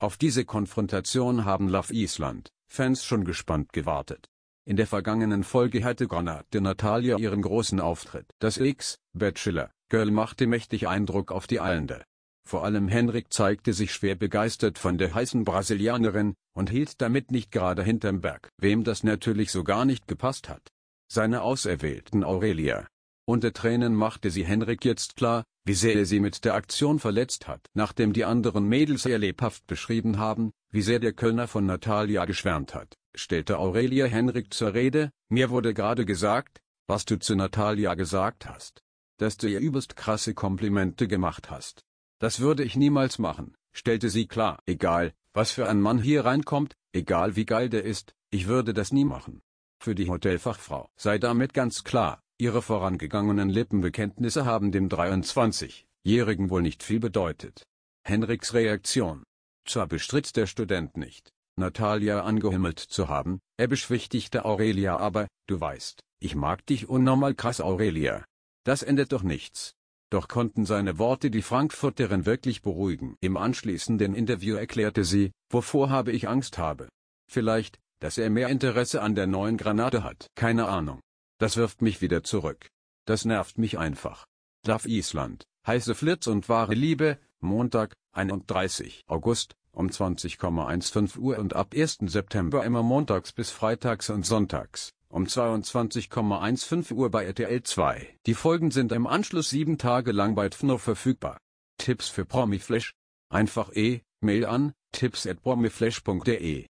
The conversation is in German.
Auf diese Konfrontation haben Love Island Fans schon gespannt gewartet. In der vergangenen Folge hatte Granate Natalia ihren großen Auftritt. Das X, Bachelor, Girl machte mächtig Eindruck auf die Allende. Vor allem Henrik zeigte sich schwer begeistert von der heißen Brasilianerin und hielt damit nicht gerade hinterm Berg. Wem das natürlich so gar nicht gepasst hat. Seine Auserwählten Aurelia unter Tränen machte sie Henrik jetzt klar, wie sehr er sie mit der Aktion verletzt hat. Nachdem die anderen Mädels ihr lebhaft beschrieben haben, wie sehr der Kölner von Natalia geschwärmt hat, stellte Aurelia Henrik zur Rede, mir wurde gerade gesagt, was du zu Natalia gesagt hast. Dass du ihr übelst krasse Komplimente gemacht hast. Das würde ich niemals machen, stellte sie klar. Egal, was für ein Mann hier reinkommt, egal wie geil der ist, ich würde das nie machen. Für die Hotelfachfrau sei damit ganz klar, Ihre vorangegangenen Lippenbekenntnisse haben dem 23-Jährigen wohl nicht viel bedeutet. Henriks Reaktion. Zwar bestritt der Student nicht, Natalia angehimmelt zu haben, er beschwichtigte Aurelia aber, du weißt, ich mag dich unnormal krass Aurelia. Das endet doch nichts. Doch konnten seine Worte die Frankfurterin wirklich beruhigen. Im anschließenden Interview erklärte sie, wovor habe ich Angst habe. Vielleicht, dass er mehr Interesse an der neuen Granate hat. Keine Ahnung. Das wirft mich wieder zurück. Das nervt mich einfach. Duff Island, heiße Flitz und wahre Liebe, Montag, 31. August, um 20,15 Uhr und ab 1. September immer montags bis freitags und sonntags, um 22,15 Uhr bei RTL 2. Die Folgen sind im Anschluss sieben Tage lang bei TFNO verfügbar. Tipps für Promiflash? Einfach E-Mail an tipps@promiflash.de